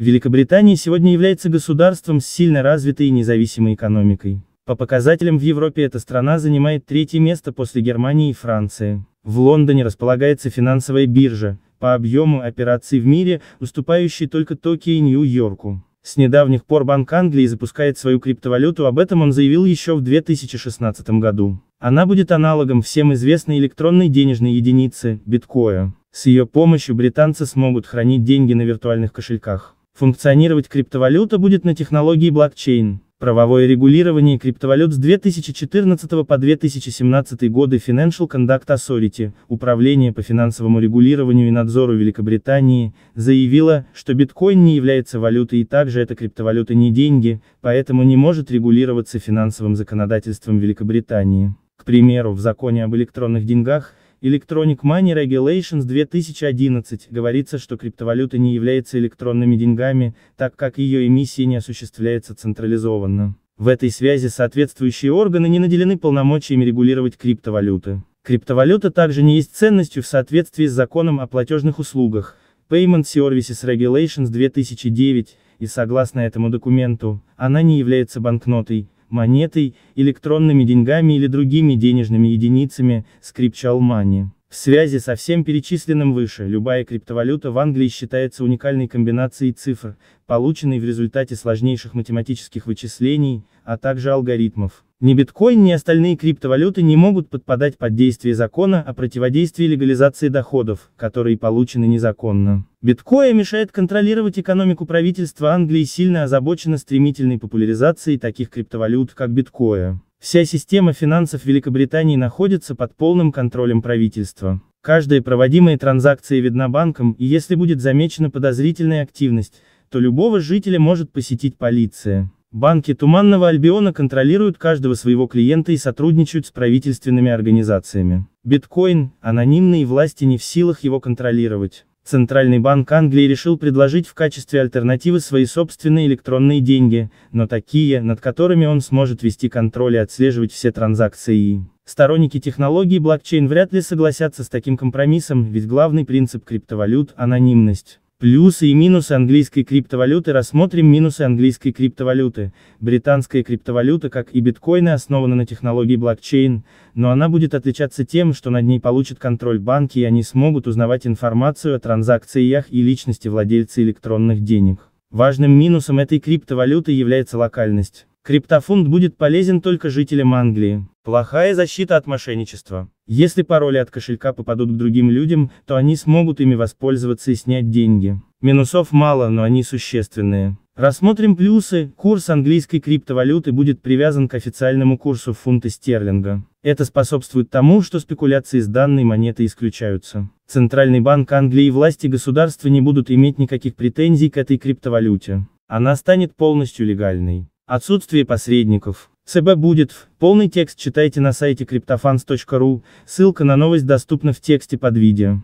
Великобритания сегодня является государством с сильно развитой и независимой экономикой. По показателям в Европе эта страна занимает третье место после Германии и Франции. В Лондоне располагается финансовая биржа, по объему операций в мире, уступающей только Токио и Нью-Йорку. С недавних пор Банк Англии запускает свою криптовалюту, об этом он заявил еще в 2016 году. Она будет аналогом всем известной электронной денежной единицы, биткоя. С ее помощью британцы смогут хранить деньги на виртуальных кошельках. Функционировать криптовалюта будет на технологии блокчейн. Правовое регулирование криптовалют с 2014 по 2017 годы Financial Conduct Authority, Управление по финансовому регулированию и надзору Великобритании, заявило, что биткоин не является валютой и также эта криптовалюта не деньги, поэтому не может регулироваться финансовым законодательством Великобритании. К примеру, в законе об электронных деньгах, Electronic Money Regulations 2011 говорится, что криптовалюта не является электронными деньгами, так как ее эмиссия не осуществляется централизованно. В этой связи соответствующие органы не наделены полномочиями регулировать криптовалюты. Криптовалюта также не есть ценностью в соответствии с законом о платежных услугах, Payment Services Regulations 2009, и согласно этому документу, она не является банкнотой, монетой, электронными деньгами или другими денежными единицами, скрипчал Мани. В связи со всем перечисленным выше, любая криптовалюта в Англии считается уникальной комбинацией цифр, полученной в результате сложнейших математических вычислений, а также алгоритмов. Ни биткоин, ни остальные криптовалюты не могут подпадать под действие закона о противодействии легализации доходов, которые получены незаконно. Биткоин мешает контролировать экономику правительства Англии сильно озабочено стремительной популяризацией таких криптовалют, как биткоин. Вся система финансов Великобритании находится под полным контролем правительства. Каждая проводимая транзакция видна банком, и если будет замечена подозрительная активность, то любого жителя может посетить полиция. Банки Туманного Альбиона контролируют каждого своего клиента и сотрудничают с правительственными организациями. Биткоин, анонимные власти не в силах его контролировать. Центральный банк Англии решил предложить в качестве альтернативы свои собственные электронные деньги, но такие, над которыми он сможет вести контроль и отслеживать все транзакции. Сторонники технологии блокчейн вряд ли согласятся с таким компромиссом, ведь главный принцип криптовалют – анонимность. Плюсы и минусы английской криптовалюты Рассмотрим минусы английской криптовалюты. Британская криптовалюта, как и биткоины, основана на технологии блокчейн, но она будет отличаться тем, что над ней получат контроль банки и они смогут узнавать информацию о транзакциях и личности владельца электронных денег. Важным минусом этой криптовалюты является локальность. Криптофунт будет полезен только жителям Англии. Плохая защита от мошенничества. Если пароли от кошелька попадут к другим людям, то они смогут ими воспользоваться и снять деньги. Минусов мало, но они существенные. Рассмотрим плюсы. Курс английской криптовалюты будет привязан к официальному курсу фунта стерлинга. Это способствует тому, что спекуляции с данной монетой исключаются. Центральный банк Англии и власти государства не будут иметь никаких претензий к этой криптовалюте. Она станет полностью легальной. Отсутствие посредников. ЦБ будет. Полный текст читайте на сайте криптофанс.ру. ссылка на новость доступна в тексте под видео.